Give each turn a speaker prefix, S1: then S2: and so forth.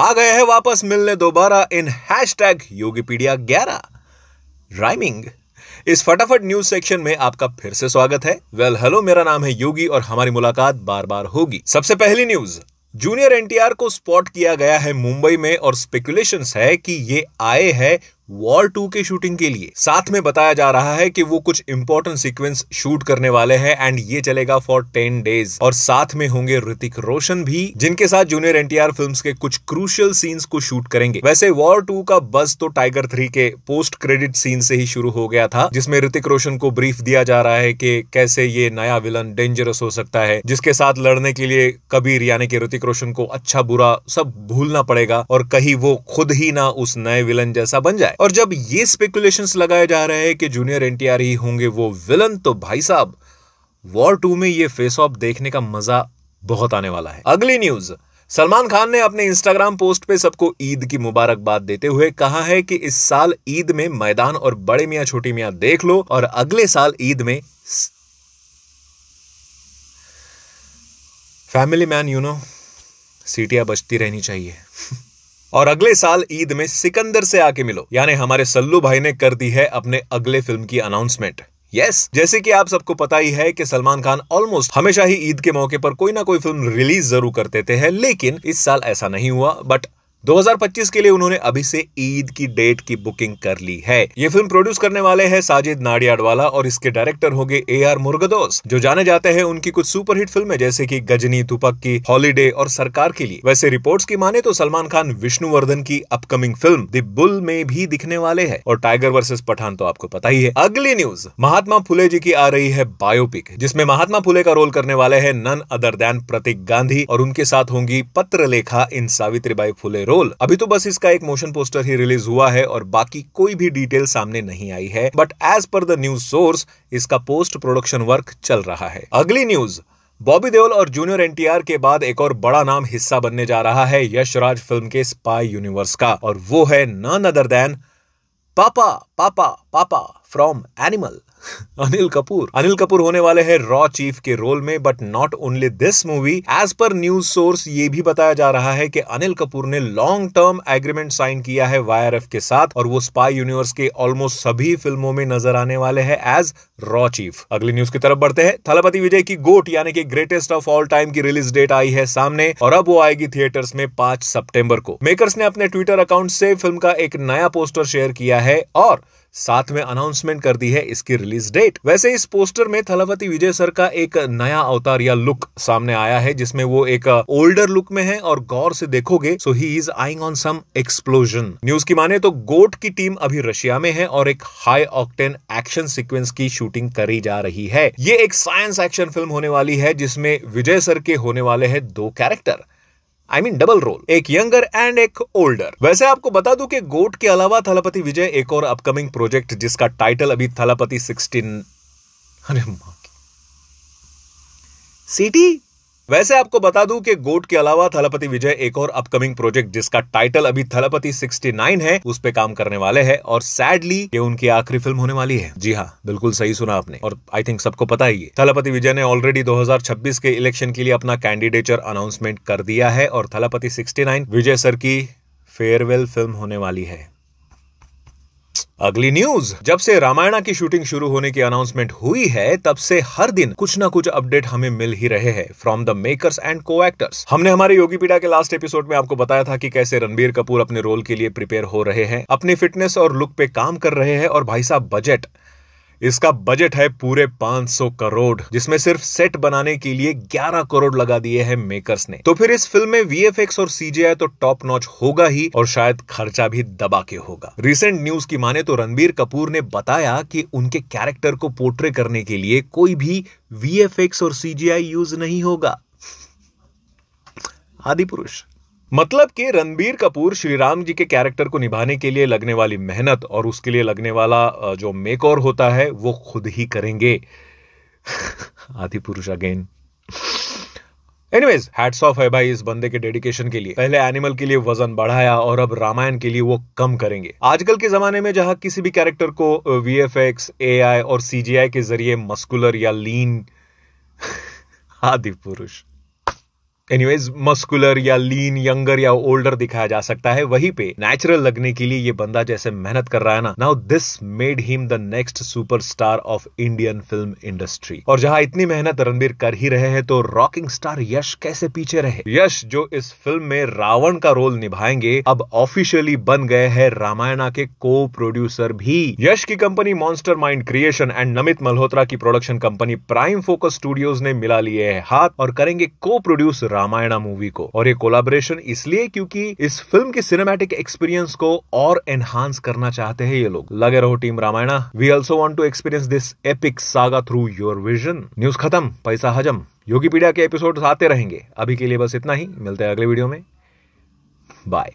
S1: आ गए हैं वापस मिलने दोबारा इन हैश टैग योगीपीडिया ग्यारह राइमिंग इस फटाफट न्यूज सेक्शन में आपका फिर से स्वागत है वेल well, हेलो मेरा नाम है योगी और हमारी मुलाकात बार बार होगी सबसे पहली न्यूज जूनियर एनटीआर को स्पॉट किया गया है मुंबई में और स्पेकुलेशंस है कि ये आए हैं वॉर टू के शूटिंग के लिए साथ में बताया जा रहा है कि वो कुछ इंपॉर्टेंट सीक्वेंस शूट करने वाले हैं एंड ये चलेगा फॉर टेन डेज और साथ में होंगे ऋतिक रोशन भी जिनके साथ जूनियर एनटीआर फिल्म्स के कुछ क्रूशियल सीन्स को शूट करेंगे वैसे वॉर टू का बस तो टाइगर थ्री के पोस्ट क्रेडिट सीन से ही शुरू हो गया था जिसमें ऋतिक रोशन को ब्रीफ दिया जा रहा है कि कैसे ये नया विलन डेंजरस हो सकता है जिसके साथ लड़ने के लिए कबीर यानी कि ऋतिक रोशन को अच्छा बुरा सब भूलना पड़ेगा और कहीं वो खुद ही ना उस नए विलन जैसा बन जाए और जब ये स्पेकुलेशन लगाए जा रहे हैं कि जूनियर एन ही होंगे वो विलन तो भाई साहब वॉर टू में ये फेस ऑफ देखने का मजा बहुत आने वाला है अगली न्यूज सलमान खान ने अपने इंस्टाग्राम पोस्ट पे सबको ईद की मुबारकबाद देते हुए कहा है कि इस साल ईद में मैदान और बड़े मियाँ छोटी मियाँ देख लो और अगले साल ईद में फैमिली मैन यू नो सीटियां बचती रहनी चाहिए और अगले साल ईद में सिकंदर से आके मिलो यानी हमारे सल्लू भाई ने कर दी है अपने अगले फिल्म की अनाउंसमेंट यस yes, जैसे कि आप सबको पता ही है कि सलमान खान ऑलमोस्ट हमेशा ही ईद के मौके पर कोई ना कोई फिल्म रिलीज जरूर कर देते हैं लेकिन इस साल ऐसा नहीं हुआ बट 2025 के लिए उन्होंने अभी से ईद की डेट की बुकिंग कर ली है ये फिल्म प्रोड्यूस करने वाले हैं साजिद नाडियाडवाला और इसके डायरेक्टर होंगे ए आर मुर्गदोस जो जाने जाते हैं उनकी कुछ सुपरहिट फिल्में जैसे कि गजनी तुपक की हॉलीडे और सरकार के लिए वैसे रिपोर्ट्स की माने तो सलमान खान विष्णुवर्धन की अपकमिंग फिल्म दि बुल में भी दिखने वाले है और टाइगर वर्सेज पठान तो आपको पता ही है अगली न्यूज महात्मा फुले जी की आ रही है बायोपिक जिसमे महात्मा फुले का रोल करने वाले है none other than Pratik Gandhi और उनके साथ होंगी पत्र लेखा इन सावित्री फुले रोल अभी तो बस इसका एक मोशन पोस्टर ही रिलीज हुआ है और बाकी कोई भी डिटेल सामने नहीं आई है but as per the news source इसका पोस्ट प्रोडक्शन वर्क चल रहा है अगली न्यूज बॉबी देओल और जूनियर एनटीआर के बाद एक और बड़ा नाम हिस्सा बनने जा रहा है यशराज फिल्म के स्पाई यूनिवर्स का और वो है none other than papa papa papa from Animal Anil Kapoor Anil Kapoor होने वाले हैं रॉ चीफ के रोल में but not only this movie as per news source ये भी बताया जा रहा है कि अनिल कपूर ने लॉन्ग टर्म एग्रीमेंट साइन किया है वाई के साथ और वो स्पाई यूनिवर्स के ऑलमोस्ट सभी फिल्मों में नजर आने वाले हैं एज रॉ चीफ अगली न्यूज की तरफ बढ़ते हैं थलपति विजय की गोट यानी कि ग्रेटेस्ट ऑफ ऑल टाइम की रिलीज डेट आई है सामने और अब वो आएगी थिएटर्स में पांच सितंबर को मेकर्स ने अपने ट्विटर अकाउंट से फिल्म का एक नया पोस्टर शेयर किया है और साथ में अनाउंसमेंट कर दी है इसकी रिलीज डेट वैसे इस पोस्टर में थलावती विजय सर का एक नया अवतार या लुक सामने आया है जिसमें वो एक ओल्डर लुक में है और गौर से देखोगे so he is eyeing on some explosion news की माने तो गोट की टीम अभी रशिया में है और एक हाई ऑक्टेन एक्शन सिक्वेंस की शूटिंग करी जा रही है ये एक साइंस एक्शन फिल्म होने वाली है जिसमें विजय सर के होने वाले है दो character I mean double role एक यंगर एंड एक ओल्डर वैसे आपको बता दू कि गोट के अलावा थलापति विजय एक और अपकमिंग प्रोजेक्ट जिसका टाइटल अभी थलापति सिक्सटीन अरे सिटी वैसे आपको बता दूं कि गोट के अलावा थलपति विजय एक और अपकमिंग प्रोजेक्ट जिसका टाइटल अभी थलपति 69 है उस पे काम करने वाले हैं और सैडली ये उनकी आखिरी फिल्म होने वाली है जी हाँ बिल्कुल सही सुना आपने और आई थिंक सबको पता ही है थलपति विजय ने ऑलरेडी 2026 के इलेक्शन के लिए अपना कैंडिडेचर अनाउंसमेंट कर दिया है और थलपति सिक्सटी विजय सर की फेयरवेल फिल्म होने वाली है अगली न्यूज जब से रामायण की शूटिंग शुरू होने की अनाउंसमेंट हुई है तब से हर दिन कुछ ना कुछ अपडेट हमें मिल ही रहे हैं from the makers and co actors हमने हमारे योगी पीड़ा के लास्ट एपिसोड में आपको बताया था कि कैसे रणबीर कपूर अपने रोल के लिए प्रिपेयर हो रहे हैं अपनी फिटनेस और लुक पे काम कर रहे हैं और भाई साहब बजट इसका बजट है पूरे 500 करोड़ जिसमें सिर्फ सेट बनाने के लिए 11 करोड़ लगा दिए हैं मेकर्स ने तो फिर इस फिल्म में वीएफएक्स और सीजीआई तो टॉप नॉच होगा ही और शायद खर्चा भी दबा के होगा रिसेंट न्यूज की माने तो रणबीर कपूर ने बताया कि उनके कैरेक्टर को पोर्ट्रे करने के लिए कोई भी वीएफएक्स और सीजीआई यूज नहीं होगा आदि पुरुष मतलब कि रणबीर कपूर श्रीराम जी के कैरेक्टर को निभाने के लिए लगने वाली मेहनत और उसके लिए लगने वाला जो मेक और होता है वो खुद ही करेंगे आदि पुरुष अगेन एनीवेज हैट्स ऑफ है भाई इस बंदे के डेडिकेशन के लिए पहले एनिमल के लिए वजन बढ़ाया और अब रामायण के लिए वो कम करेंगे आजकल के जमाने में जहां किसी भी कैरेक्टर को V F X A I और सीजीआई के जरिए मस्कुलर या लीन आदि पुरुष एनीवेज मस्कुलर या लीन यंगर या ओल्डर दिखाया जा सकता है वहीं पे नेचुरल लगने के लिए ये बंदा जैसे मेहनत कर रहा है ना now this made him the next superstar of Indian film industry और जहां इतनी मेहनत रणबीर कर ही रहे हैं तो रॉकिंग स्टार यश कैसे पीछे रहे यश जो इस फिल्म में रावण का रोल निभाएंगे अब ऑफिशियली बन गए हैं रामायणा के को प्रोड्यूसर भी यश की company Monster Mind Creation and Namit Malhotra की production company Prime Focus Studios ने मिला लिए है हाथ और करेंगे को प्रोड्यूस रामायणा मूवी को और ये कोलाबोरेशन इसलिए क्योंकि इस फिल्म के सिनेमैटिक एक्सपीरियंस को और एनहांस करना चाहते हैं ये लोग लगे रहो team Ramayana we also want to experience this epic saga through your vision news खत्म पैसा हजम योगी पीडिया के एपिसोड आते रहेंगे अभी के लिए बस इतना ही मिलते हैं अगले वीडियो में बाय